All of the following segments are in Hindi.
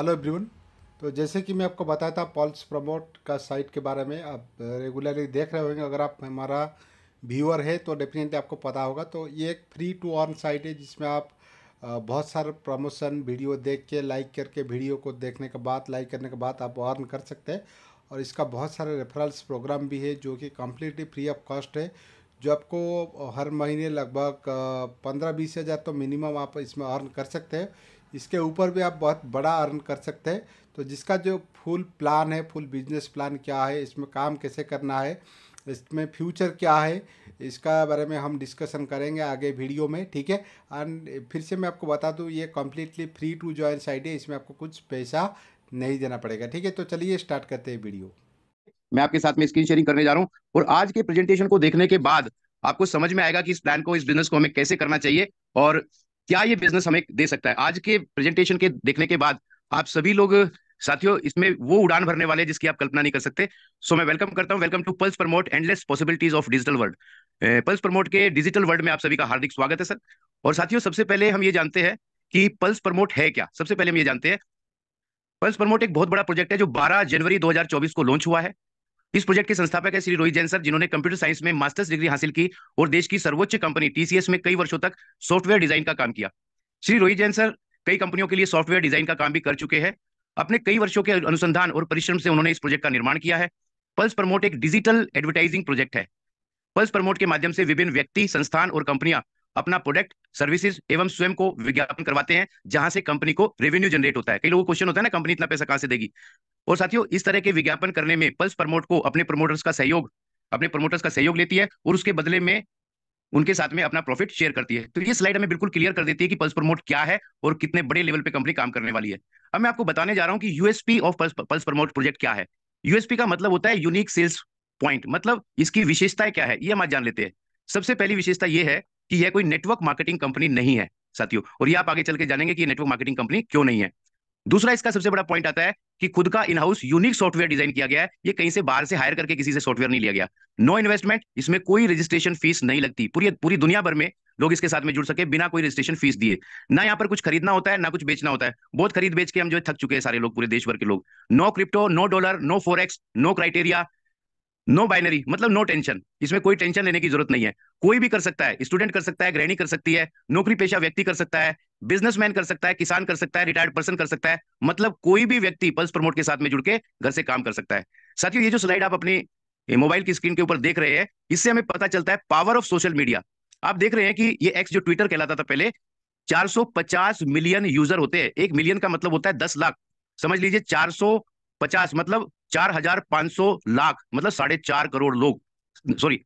हेलो एवरीवन तो जैसे कि मैं आपको बताया था पॉल्स प्रमोट का साइट के बारे में आप रेगुलरली uh, देख रहे होंगे अगर आप हमारा व्यूअर है तो डेफिनेटली आपको पता होगा तो ये एक फ्री टू अर्न साइट है जिसमें आप uh, बहुत सारे प्रमोशन वीडियो देख के लाइक करके वीडियो को देखने के बाद लाइक करने के बाद आप अर्न कर सकते हैं और इसका बहुत सारे रेफरल्स प्रोग्राम भी है जो कि कम्प्लीटली फ्री ऑफ कॉस्ट है जो आपको uh, हर महीने लगभग पंद्रह बीस हज़ार तो मिनिमम आप इसमें अर्न कर सकते हैं इसके ऊपर भी आप बहुत बड़ा अर्न कर सकते हैं तो जिसका जो फुल प्लान है फुल बिजनेस प्लान क्या है इसमें काम कैसे करना है इसमें फ्यूचर क्या है इसका बारे में हम डिस्कशन करेंगे आगे वीडियो में ठीक है एंड फिर से मैं आपको बता दूँ ये completely free to join site है इसमें आपको कुछ पैसा नहीं देना पड़ेगा ठीक है तो चलिए स्टार्ट करते हैं वीडियो मैं आपके साथ में स्क्रीन शेयरिंग करने जा रहा हूँ और आज के प्रेजेंटेशन को देखने के बाद आपको समझ में आएगा कि इस प्लान को इस बिजनेस को हमें कैसे करना चाहिए और क्या ये बिजनेस हमें दे सकता है आज के प्रेजेंटेशन के देखने के बाद आप सभी लोग साथियों इसमें वो उड़ान भरने वाले जिसकी आप कल्पना नहीं कर सकते सो मैं वेलकम करता हूँ welcome to Pulse Promote endless possibilities of digital world Pulse Promote के डिजिटल वर्ल्ड में आप सभी का हार्दिक स्वागत है सर और साथियों सबसे पहले हम ये जानते हैं कि पल्स प्रमोट है क्या सबसे पहले हम ये जानते हैं पल्स प्रमोट एक बहुत बड़ा प्रोजेक्ट है जो 12 जनवरी 2024 को लॉन्च हुआ है इस प्रोजेक्ट के संस्थापक है श्री रोहित जैन सर जिन्होंने कंप्यूटर साइंस में मास्टर्स डिग्री हासिल की और देश की सर्वोच्च कंपनी टीसीएस में कई वर्षों तक सॉफ्टवेयर डिजाइन का काम किया श्री रोहित जैन सर कई कंपनियों के लिए सॉफ्टवेयर डिजाइन का काम भी कर चुके हैं अपने कई वर्षों के अनुसंधान और परिश्रम से उन्होंने इस प्रोजेक्ट का निर्माण किया है पल्स प्रमोट एक डिजिटल एडवर्टाइजिंग प्रोजेक्ट है पल्स प्रमोट के माध्यम से विभिन्न व्यक्ति संस्थान और कंपनियां अपना प्रोडक्ट सर्विसेज एवं स्वयं को विज्ञापन करवाते हैं जहां से कंपनी को रेवेन्यू जनरेट होता है कई लोगों को क्वेश्चन होता है ना कंपनी इतना पैसा कहां से देगी और साथियों इस तरह के विज्ञापन करने में पल्स प्रमोट को अपने प्रमोटर्स का सहयोग अपने प्रमोटर्स का सहयोग लेती है और उसके बदले में उनके साथ में अपना प्रॉफिट शेयर करती है तो ये स्लाइड हमें बिल्कुल क्लियर कर देती है कि पल्स प्रमोट क्या है और कितने बड़े लेवल पे कंपनी काम करने वाली है अब मैं आपको बताने जा रहा हूँ कि USP of Pulse Promote project क्या है यूएसपी का मतलब होता है यूनिक सेल्स पॉइंट मतलब इसकी विशेषताएं क्या है ये हम आज जान लेते हैं सबसे पहली विशेषता यह है कि यह कोई नेटवर्क मार्केटिंग कंपनी नहीं है साथियों और ये आप आगे चल के जानेंगे कि नेटवर्क मार्केटिंग कंपनी क्यों नहीं है दूसरा इसका सबसे बड़ा पॉइंट आता है कि खुद का इनहाउस यूनिक सॉफ्टवेयर डिजाइन किया गया है ये कहीं से बाहर से हायर करके किसी से सॉफ्टवेयर नहीं लिया गया नो इन्वेस्टमेंट इसमें कोई रजिस्ट्रेशन फीस नहीं लगती पूरी पूरी दुनिया भर में लोग इसके साथ में जुड़ सके बिना कोई रजिस्ट्रेशन फीस दिए ना यहाँ पर कुछ खरीदना होता है ना कुछ बेचना होता है बहुत खरीद बेच के हम जो थक चुके हैं सारे लोग पूरे देश भर के लोग no crypto no dollar no forex no criteria no binary मतलब नो टेंशन इसमें कोई टेंशन लेने की जरूरत नहीं है कोई भी कर सकता है स्टूडेंट कर सकता है गृहिणी कर सकती है नौकरी पेशा व्यक्ति कर सकता है बिजनेसमैन कर सकता है किसान कर सकता है रिटायर्ड पर्सन कर सकता है मतलब कोई भी व्यक्ति पल्स प्रमोट के साथ में जुड़ के घर से काम कर सकता है साथियों ये जो स्लाइड आप अपनी मोबाइल की स्क्रीन के ऊपर देख रहे हैं इससे हमें पता चलता है पावर ऑफ सोशल मीडिया आप देख रहे हैं कि ये एक्स जो ट्विटर कहलाता था पहले 450 मिलियन यूजर होते हैं एक मिलियन का मतलब होता है दस लाख समझ लीजिए 400 पचास मतलब चार हजार पांच सौ लाख मतलब साढ़े चार करोड़ लोग सॉरी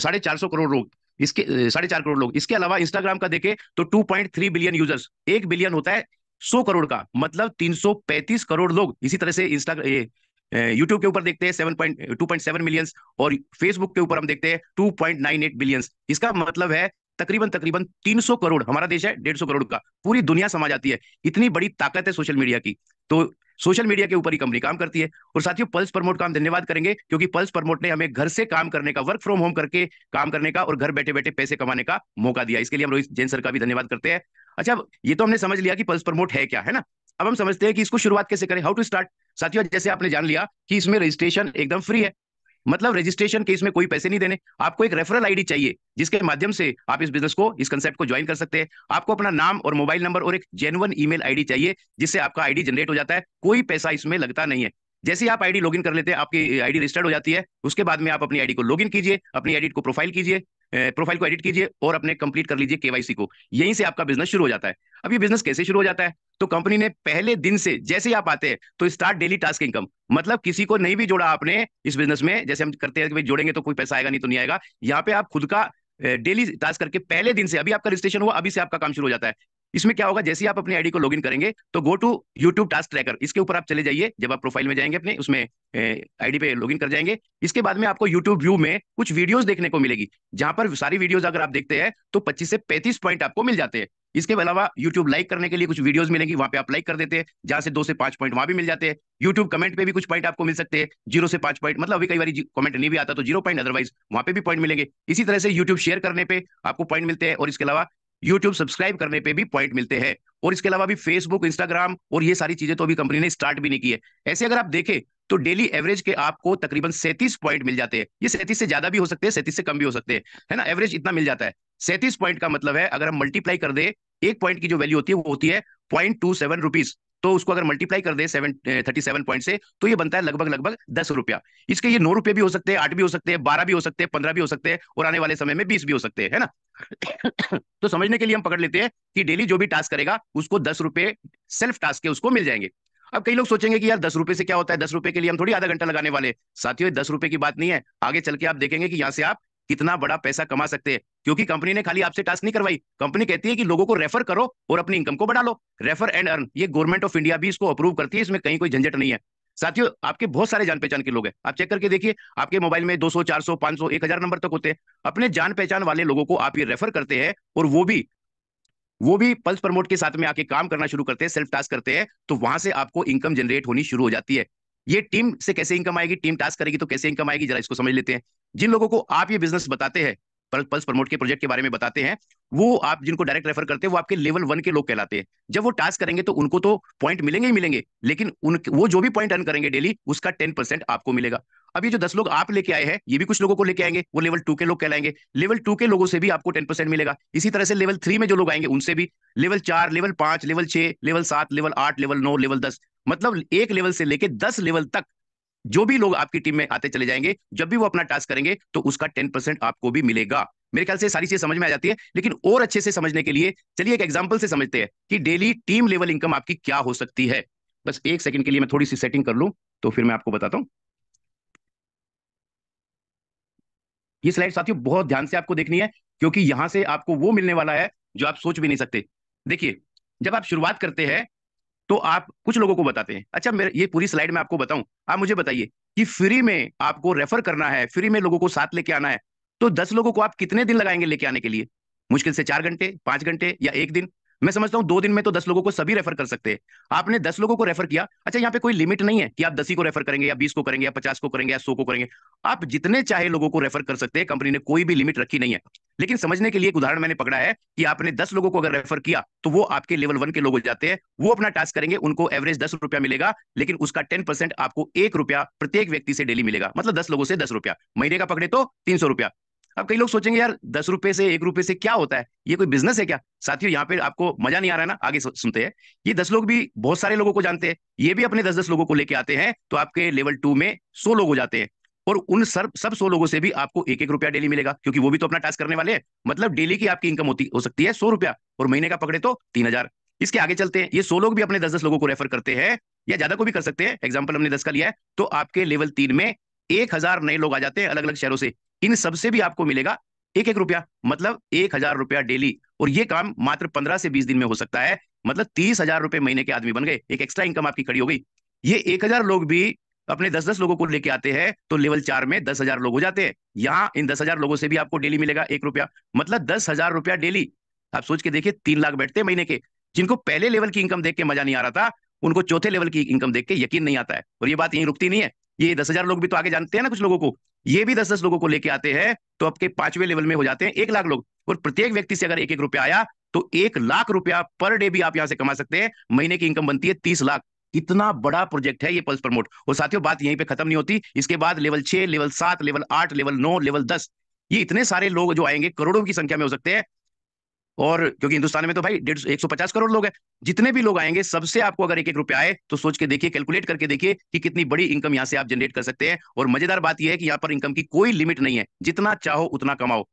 साढ़े चार सौ करोड़ लोग इसके साढ़े चार करोड़ लोग इसके अलावा इंस्टाग्राम का देखे तो two point three billion users एक बिलियन होता है सौ करोड़ का मतलब तीन सौ पैंतीस करोड़ लोग इसी तरह से इंस्टाग्राम यूट्यूब के ऊपर देखते हैं seven point two point seven millions और फेसबुक के ऊपर हम देखते हैं two point nine eight billions इसका मतलब है तकरीबन तकरीबन 300 करोड़ हमारा देश है 150 करोड़ का पूरी दुनिया समा जाती है इतनी बड़ी ताकत है सोशल मीडिया की तो सोशल मीडिया के ऊपर ही कंपनी काम करती है और साथियों पल्स प्रमोट का हम धन्यवाद करेंगे क्योंकि पल्स प्रमोट ने हमें घर से काम करने का वर्क फ्रॉम होम करके काम करने का और घर बैठे बैठे पैसे कमाने का मौका दिया इसके लिए हम रोहित जैन सर का भी धन्यवाद करते हैं अच्छा ये तो हमने समझ लिया कि पल्स प्रमोट है क्या है ना अब हम समझते हैं कि इसको शुरुआत कैसे करें हाउ टू स्टार्ट साथियों जैसे आपने जान लिया कि इसमें रजिस्ट्रेशन एकदम फ्री है मतलब रजिस्ट्रेशन केस में कोई पैसे नहीं देने आपको एक रेफरल आईडी चाहिए जिसके माध्यम से आप इस बिजनेस को इस कंसेप्ट को ज्वाइन कर सकते हैं आपको अपना नाम और मोबाइल नंबर और एक जेनुअन ईमेल आईडी चाहिए जिससे आपका आईडी जनरेट हो जाता है कोई पैसा इसमें लगता नहीं है जैसे ही आप आईडी लॉगिन कर लेते हैं आपकी आईडी रजिस्टर्ड हो जाती है उसके बाद में आप अपनी आईडी को लॉगिन कीजिए अपनी आईडी को प्रोफाइल कीजिए प्रोफाइल को एडिट कीजिए और अपने कंप्लीट कर लीजिए केवाईसी को यहीं से आपका बिजनेस शुरू हो जाता है अब ये बिजनेस कैसे शुरू हो जाता है तो कंपनी ने पहले दिन से जैसे ही आप आते हैं तो स्टार्ट डेली टास्क इनकम मतलब किसी को नहीं भी जोड़ा आपने इस बिजनेस में जैसे हम करते हैं कि जोड़ेंगे तो कोई पैसा आएगा नहीं तो नहीं आएगा यहाँ पे आप खुद का डेली टास्क करके पहले दिन से अभी आपका रजिस्ट्रेशन हुआ अभी से आपका काम शुरू हो जाता है इसमें क्या होगा जैसे आप अपनी आईडी को लॉगिन करेंगे तो go to YouTube task tracker इसके ऊपर आप चले जाइए जब आप प्रोफाइल में जाएंगे अपने उसमें आईडी पे लॉगिन कर जाएंगे इसके बाद में आपको यूट्यूब व्यू में कुछ वीडियोस देखने को मिलेगी जहां पर सारी वीडियोज अगर आप देखते हैं तो पच्चीस से पैंतीस पॉइंट आपको मिल जाते हैं इसके अलावा यूट्यूब लाइक करने के लिए कुछ वीडियोज मिलेंगी वहां पे आप लाइक कर देते हैं जहां से दो से पांच पॉइंट वहां भी मिल जाते हैं यूट्यूब कमेंट पे भी कुछ पॉइंट आपको मिल सकते हैं जीरो से पांच पॉइंट मतलब अभी कई बार कमेंट नहीं भी आता तो जीरो पॉइंट अदरवाइज वहां पे भी पॉइंट मिलेंगे इसी तरह से यूट्यूब शेयर करने पे आपको पॉइंट मिलते हैं और इसके अलावा यूट्यूब सब्सक्राइब करने पे भी पॉइंट मिलते हैं और इसके अलावा भी फेसबुक इंस्टाग्राम और ये सारी चीजें तो अभी कंपनी ने स्टार्ट भी नहीं की है ऐसे अगर आप देखें तो डेली एवरेज के आपको तकरीबन सैंतीस पॉइंट मिल जाते हैं ये सैंतीस से ज्यादा भी हो सकते हैं सैंतीस से कम भी हो सकते हैं है ना एवरेज इतना मिल जाता है सैंतीस पॉइंट का मतलब है अगर हम मल्टीप्लाई कर दे एक पॉइंट की जो वैल्यू होती है वो होती है पॉइंट टू सेवन रुपीज तो उसको अगर मल्टीप्लाई कर दे सेवन थर्टी सेवन पॉइंट से तो ये बनता है लगभग लगभग दस रुपया इसके ये नौ रुपये भी हो सकते हैं आठ भी हो सकते हैं बारह भी हो सकते हैं पंद्रह भी हो सकते हैं और आने वाले समय में बीस भी हो सकते हैं है ना तो समझने के लिए हम पकड़ लेते हैं कि डेली जो भी टास्क करेगा उसको दस रुपये सेल्फ टास्क के उसको मिल जाएंगे अब कई लोग सोचेंगे कि यार दस रुपए से क्या होता है दस रुपए के लिए हम थोड़ी आधा घंटा लगाने वाले साथियों दस रुपए की बात नहीं है आगे चल के आप देखेंगे कि यहाँ से आप कितना बड़ा पैसा कमा सकते हैं क्योंकि कंपनी ने खाली आपसे टास्क नहीं करवाई कंपनी कहती है कि लोगों को रेफर करो और अपनी इनकम को बढ़ा लो रेफर एंड अर्न ये गवर्नमेंट ऑफ इंडिया भी इसको अप्रूव करती है इसमें कहीं कोई झंझट नहीं है साथियों आपके बहुत सारे जान पहचान के लोग हैं आप चेक करके देखिए आपके मोबाइल में 200, 400, 500, 1000 नंबर तक होते हैं अपने जान पहचान वाले लोगों को आप ये रेफर करते हैं और वो भी वो भी पल्स प्रमोट के साथ में आके काम करना शुरू करते हैं सेल्फ टास्क करते हैं तो वहां से आपको इनकम जनरेट होनी शुरू हो जाती है ये टीम से कैसे इनकम आएगी टीम टास्क करेगी तो कैसे इनकम आएगी जरा इसको समझ लेते हैं जिन लोगों को आप ये बिजनेस बताते हैं पल्स प्रमोट के प्रोजेक्ट के बारे में बताते हैं वो आप जिनको डायरेक्ट रेफर करते हैं वो आपके लेवल वन के लोग कहलाते हैं जब वो टास्क करेंगे तो उनको तो पॉइंट मिलेंगे ही मिलेंगे लेकिन उन वो जो भी पॉइंट अर्न करेंगे डेली उसका टेन परसेंट आपको मिलेगा अब ये जो दस लोग आप लेके आए हैं ये भी कुछ लोगों को लेके आएंगे वो लेवल टू के लोग कहलाएंगे लेवल टू के लोगों से भी आपको टेन परसेंट मिलेगा इसी तरह से लेवल थ्री में जो लोग आएंगे उनसे भी लेवल चार लेवल पांच लेवल छह लेवल सात लेवल आठ लेवल नौ लेवल दस मतलब एक लेवल से लेके दस लेवल तक जो भी लोग आपकी टीम में आते चले जाएंगे जब भी वो अपना टास्क करेंगे तो उसका टेन परसेंट आपको भी मिलेगा मेरे ख्याल से सारी चीज समझ में आ जाती है लेकिन और अच्छे से समझने के लिए चलिए एक एग्जाम्पल से समझते हैं कि डेली टीम लेवल इनकम आपकी क्या हो सकती है बस एक सेकंड के लिए मैं थोड़ी सी सेटिंग कर लूं तो फिर मैं आपको बताता हूँ ये स्लाइड साथियों बहुत ध्यान से आपको देखनी है क्योंकि यहां से आपको वो मिलने वाला है जो आप सोच भी नहीं सकते देखिए जब आप शुरुआत करते हैं तो आप कुछ लोगों को बताते हैं अच्छा मेरे ये पूरी स्लाइड में आपको बताऊं आप मुझे बताइए कि फ्री में आपको रेफर करना है फ्री में लोगों को साथ लेके आना है तो दस लोगों को आप कितने दिन लगाएंगे लेके आने के लिए मुश्किल से चार घंटे पांच घंटे या एक दिन मैं समझता हूँ दो दिन में तो दस लोगों को सभी रेफर कर सकते हैं आपने दस लोगों को रेफर किया अच्छा यहाँ पे कोई लिमिट नहीं है कि आप दस ही को रेफर करेंगे या बीस को करेंगे या पचास को करेंगे या सौ को करेंगे आप जितने चाहे लोगों को रेफर कर सकते हैं कंपनी ने कोई भी लिमिट रखी नहीं है लेकिन समझने के लिए एक उदाहरण मैंने पकड़ा है कि आपने दस लोगों को अगर रेफर किया तो वो आपके लेवल वन के लोग हो जाते हैं वो अपना टास्क करेंगे उनको एवरेज दस रुपया मिलेगा लेकिन उसका टेन परसेंट आपको एक रुपया प्रत्येक व्यक्ति से डेली मिलेगा मतलब दस लोगों से दस रुपया महीने का पकड़े तो तीन सौ रुपया अब कई लोग सोचेंगे यार दस रुपए से एक रुपए से क्या होता है ये कोई बिजनेस है क्या साथियों यहाँ पे आपको मजा नहीं आ रहा है ना आगे सुनते हैं ये दस लोग भी बहुत सारे लोगों को जानते हैं ये भी अपने दस दस लोगों को लेके आते हैं तो आपके लेवल टू में सौ लोग हो जाते हैं और उन सर सब सौ लोगों से भी आपको एक एक रुपया डेली मिलेगा क्योंकि वो भी तो अपना टास्क करने वाले हैं मतलब डेली की आपकी इनकम होती हो सकती है सौ रुपया और महीने का पकड़े तो तीन हजार इसके आगे चलते हैं ये सौ लोग भी अपने दस दस लोगों को रेफर करते हैं या ज्यादा को भी कर सकते हैं एग्जाम्पल हमने दस का लिया है तो आपके लेवल तीन में एक हजार नए लोग आ जाते हैं अलग अलग शहरों से इन सबसे भी आपको मिलेगा एक एक रुपया मतलब एक हजार रुपया डेली और ये काम मात्र पंद्रह से बीस दिन में हो सकता है मतलब तीस हजार रुपए महीने के आदमी बन गए एक एक्स्ट्रा इनकम आपकी खड़ी हो गई ये एक हजार लोग भी अपने दस दस लोगों को लेके आते हैं तो लेवल चार में दस हजार लोग हो जाते हैं यहाँ इन दस हजार लोगों से भी आपको डेली मिलेगा एक रुपया मतलब दस हजार रुपया डेली आप सोच के देखिए तीन लाख बैठते हैं महीने के जिनको पहले लेवल की इनकम देख के मजा नहीं आ रहा था उनको चौथे लेवल की इनकम देख के यकीन नहीं आता है और ये बात यही रुकती नहीं है ये दस हजार लोग भी तो आगे जानते हैं ना कुछ लोगों को ये भी दस दस लोगों को लेके आते हैं तो आपके पांचवें लेवल में हो जाते हैं एक लाख लोग और प्रत्येक व्यक्ति से अगर एक एक रुपया आया तो एक लाख रुपया पर डे भी आप यहां से कमा सकते हैं महीने की इनकम बनती है तीस लाख इतना बड़ा प्रोजेक्ट है ये पल्स प्रमोट और साथियों बात यहीं पे खत्म नहीं होती इसके बाद लेवल छह लेवल सात लेवल आठ लेवल नौ लेवल दस ये इतने सारे लोग जो आएंगे करोड़ों की संख्या में हो सकते हैं और क्योंकि हिंदुस्तान में तो भाई डेढ़ एक सौ पचास करोड़ लोग हैं जितने भी लोग आएंगे सबसे आपको अगर एक एक रुपया आए तो सोच के देखिए कैलकुलेट करके देखिए कि कितनी बड़ी इनकम यहाँ से आप जनरेट कर सकते हैं और मजेदार बात यह है कि यहाँ पर इनकम की कोई लिमिट नहीं है जितना चाहो उतना कमाओ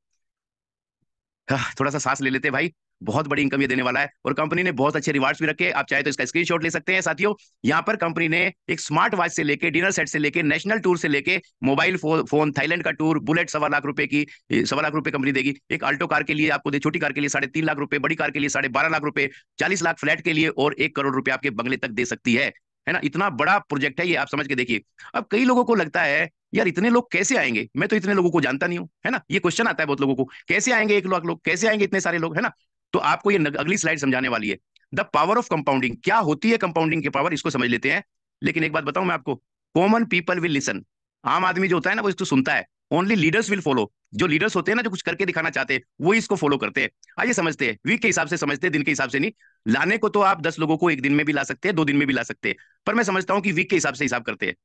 हाँ, थोड़ा सा सांस ले लेते भाई बहुत बड़ी इनकम ये देने वाला है और कंपनी ने बहुत अच्छे रिवार्ड्स भी रखे आप चाहे तो इसका स्क्रीनशॉट ले सकते हैं साथियों यहाँ पर कंपनी ने एक स्मार्ट वॉच से लेके डिनर सेट से लेके नेशनल टूर से लेके मोबाइल फो फोन थाईलैंड का टूर बुलेट सवा लाख रुपए की सवा लाख रुपए कंपनी देगी एक अल्टो कार के लिए आपको दे छोटी कार के लिए साढ़े तीन लाख रुपए बड़ी कार के लिए साढ़े बारह लाख रुपए चालीस लाख फ्लैट के लिए और एक करोड़ रुपए आपके बंगले तक दे सकती है है ना इतना बड़ा प्रोजेक्ट है ये आप समझ के देखिए अब कई लोगों को लगता है यार इतने लोग कैसे आएंगे मैं तो इतने लोगों को जानता नहीं हूँ है ना ये क्वेश्चन आता है बहुत लोगों को कैसे आएंगे एक लाख लोग कैसे आएंगे इतने सारे लोग है ना तो आपको ये अगली स्लाइड समझाने वाली है द पावर ऑफ कंपाउंडिंग क्या होती है कंपाउंडिंग की पावर इसको समझ लेते हैं लेकिन एक बात बताऊं मैं आपको कॉमन पीपल विल लिसन आम आदमी जो होता है ना वो इसको सुनता है ओनली लीडर्स विल फॉलो जो लीडर्स होते हैं ना जो कुछ करके दिखाना चाहते हैं वो इसको फॉलो करते हैं आइए हाँ, समझते हैं वीक के हिसाब से समझते हैं दिन के हिसाब से नहीं लाने को तो आप दस लोगों को एक दिन में भी ला सकते हैं दो दिन में भी ला सकते हैं पर मैं समझता हूँ कि वीक के हिसाब से हिसाब करते हैं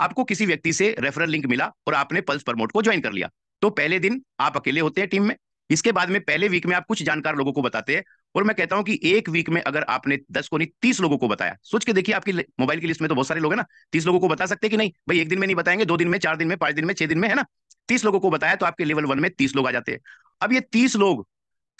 आपको किसी व्यक्ति से रेफरल लिंक मिला और आपने पल्स प्रमोट को ज्वाइन कर लिया तो पहले दिन आप अकेले होते हैं टीम में इसके बाद में पहले वीक में आप कुछ जानकार लोगों को बताते हैं और मैं कहता हूं कि एक वीक में अगर आपने दस को नहीं तीस लोगों को बताया सोच के देखिए आपकी मोबाइल की लिस्ट में तो बहुत सारे लोग हैं ना तीस लोगों को बता सकते कि नहीं भाई एक दिन में नहीं बताएंगे दो दिन में चार दिन में पांच दिन में छह दिन में है ना तीस लोगों को बताया तो आपके लेवल वन में तीस लोग आ जाते हैं अब ये तीस लोग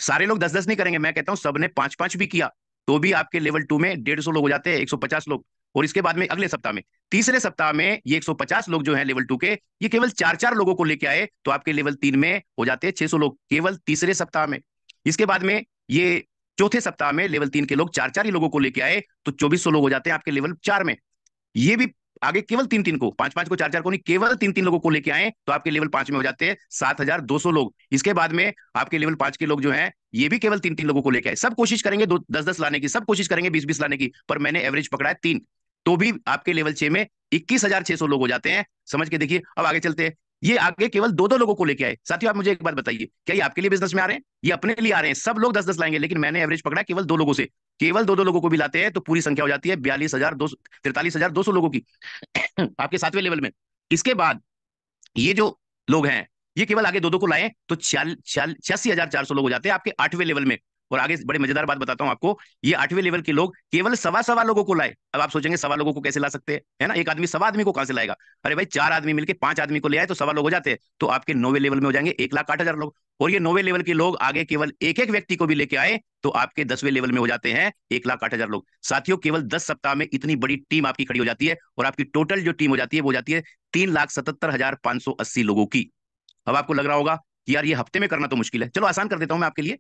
सारे लोग दस दस नहीं करेंगे मैं कहता हूं सबने पांच पांच भी किया तो भी आपके लेवल टू में डेढ़ सौ लोग हो जाते हैं एक सौ पचास लोग और इसके बाद में अगले सप्ताह में तीसरे सप्ताह में ये 150 लोग जो हैं लेवल टू के ये केवल चार चार लोगों को लेके आए तो आपके लेवल तीन में हो जाते हैं 600 लोग केवल तीसरे सप्ताह में इसके बाद में ये चौथे सप्ताह में लेवल तीन के लोग चार चार ही लोगों को लेके आए तो चौबीस लोग हो जाते हैं आपके लेवल चार में ये भी आगे केवल तीन तीन को पांच पांच को चार चार को नहीं केवल तीन तीन लोगों को लेके आए तो आपके लेवल पांच में हो जाते हैं सात हजार दो सौ लोग इसके बाद में आपके लेवल पांच के लोग जो हैं ये भी केवल तीन तीन लोगों को लेके आए सब कोशिश करेंगे दो दस दस लाने की सब कोशिश करेंगे बीस बीस लाने की पर मैंने एवरेज पकड़ा है तीन तो भी आपके लेवल छह में इक्कीस हजार छह सौ लोग हो जाते हैं समझ के देखिए अब आगे चलते हैं ये आगे केवल दो दो लोगों को लेके आए साथियों आप मुझे एक बात बताइए क्या ये आपके लिए बिजनेस में आ रहे हैं ये अपने लिए आ रहे हैं सब लोग दस दस लाएंगे लेकिन मैंने एवरेज पकड़ा केवल दो लोगों से केवल दो दो लोगों को भी लाते हैं तो पूरी संख्या हो जाती है बयालीस हजार दो तिरतालीस हजार दो सौ लोगों की आपके सातवें लेवल में इसके बाद ये जो लोग हैं ये केवल आगे दो दो को लाए तो छियासी हजार चार सौ लोग हो जाते हैं आपके आठवें लेवल में और आगे बड़े मजेदार बात बताता हूँ आपको ये आठवें लेवल के लोग केवल सवा सवा लोगों को लाए अब आप सोचेंगे सवा लोगों को कैसे ला सकते हैं है ना एक आदमी सवा आदमी को कहां से लाएगा अरे भाई चार आदमी मिलकर पांच आदमी को ले आए तो सवा लोग हो जाते हैं तो आपके नौवे लेवल में हो जाएंगे एक लाख आठ हजार लोग और ये नौवे लेवल के लोग आगे केवल एक एक व्यक्ति को भी लेके आए तो आपके दसवें लेवल में हो जाते हैं एक लाख आठ हजार लोग साथियों केवल दस सप्ताह में इतनी बड़ी टीम आपकी खड़ी हो जाती है और आपकी टोटल जो टीम हो जाती है वो जाती है तीन लाख सतहत्तर हजार पांच सौ अस्सी लोगों की अब आपको लग रहा होगा कि यार ये हफ्ते में करना तो मुश्किल है चलो आसान कर देता हूं मैं आपके लिए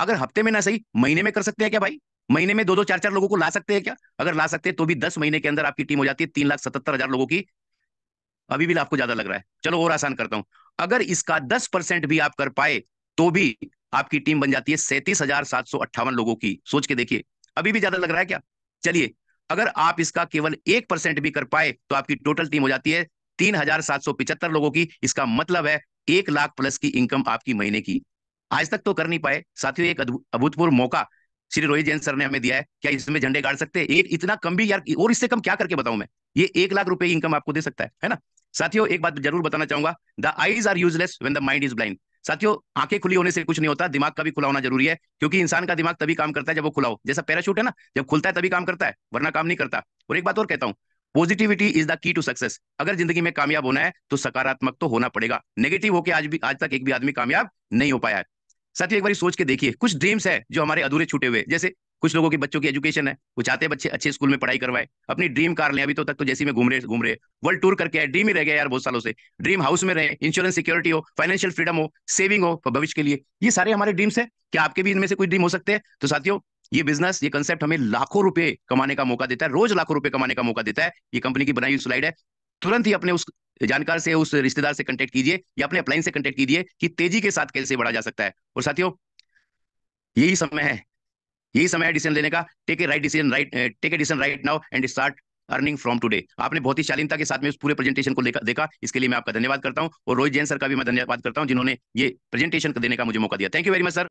अगर हफ्ते में ना सही महीने में कर सकते हैं क्या भाई महीने में दो दो चार चार लोगों को ला सकते हैं क्या अगर ला सकते हैं तो भी दस महीने के अंदर आपकी टीम हो जाती है तीन लाख सतहत्तर हजार लोगों की अभी भी आपको ज्यादा लग रहा है चलो और आसान करता हूं अगर इसका दस परसेंट भी आप कर पाए तो भी आपकी टीम बन जाती है सैंतीस हजार सात सौ अट्ठावन लोगों की सोच के देखिए अभी भी ज्यादा लग रहा है क्या चलिए अगर आप इसका केवल एक परसेंट भी कर पाए तो आपकी टोटल टीम हो जाती है तीन हजार सात सौ पिछहत्तर लोगों की इसका मतलब है एक लाख प्लस की इनकम आपकी महीने की आज तक तो कर नहीं पाए साथियों एक अभूतपूर्व मौका श्री रोहित जैन सर ने हमें दिया है क्या इसमें झंडे गाड़ सकते हैं एक इतना कम भी यार और इससे कम क्या करके बताऊं मैं ये एक लाख रुपए इनकम आपको दे सकता है है ना साथियों एक बात जरूर बताना चाहूंगा the eyes are useless when the mind is blind साथियों आंखें खुली होने से कुछ नहीं होता दिमाग का भी खुला होना जरूरी है क्योंकि इंसान का दिमाग तभी काम करता है जब वो खुला हो जैसा पैराशूट है ना जब खुलता है तभी काम करता है वरना काम नहीं करता और एक बात और कहता हूँ positivity is the key to success अगर जिंदगी में कामयाब होना है तो सकारात्मक तो होना पड़ेगा नेगेटिव होकर आज भी आज तक एक भी आदमी कामयाब नहीं हो पाया है साथियों एक बार सोच के देखिए कुछ ड्रीम्स है जो हमारे अधूरे छूटे हुए जैसे कुछ लोगों के बच्चों की एजुकेशन है वो चाहते हैं बच्चे अच्छे स्कूल में पढ़ाई करवाए अपनी ड्रीम कार ले अभी तो तक तो जैसे में घूम रहे घूम रहे वर्ल्ड टूर करके आए ड्रीम ही रह गया यार बहुत सालों से ड्रीम हाउस में रहे इंश्योरेंस सिक्योरिटी हो फाइनेंशियल फ्रीडम हो सेविंग हो भविष्य के लिए ये सारे हमारे ड्रीम्स है क्या आपके भी इनमें से कोई ड्रीम हो सकते हैं तो साथियों ये बिजनेस ये कंसेप्ट हमें लाखों रुपए कमाने का मौका देता है रोज लाखों रुपए कमाने का मौका देता है ये कंपनी की बनाई हुई स्लाइड है तुरंत ही अपने उस तो जानकार से उस रिश्तेदार से कंटेक्ट कीजिए या अपने अपलाइन से कंटेक्ट कीजिए कि तेजी के साथ कैसे बढ़ा जा सकता है और साथियों यही समय है यही समय है डिसीजन लेने का take a right decision right take a decision right now and start earning from today आपने बहुत ही शालीनता के साथ में उस पूरे प्रेजेंटेशन को देखा इसके लिए मैं आपका धन्यवाद करता हूं और रोहित जैन सर का भी मैं धन्यवाद करता हूं जिन्होंने ये प्रेजेंटेशन देने का मुझे मौका दिया thank you very much sir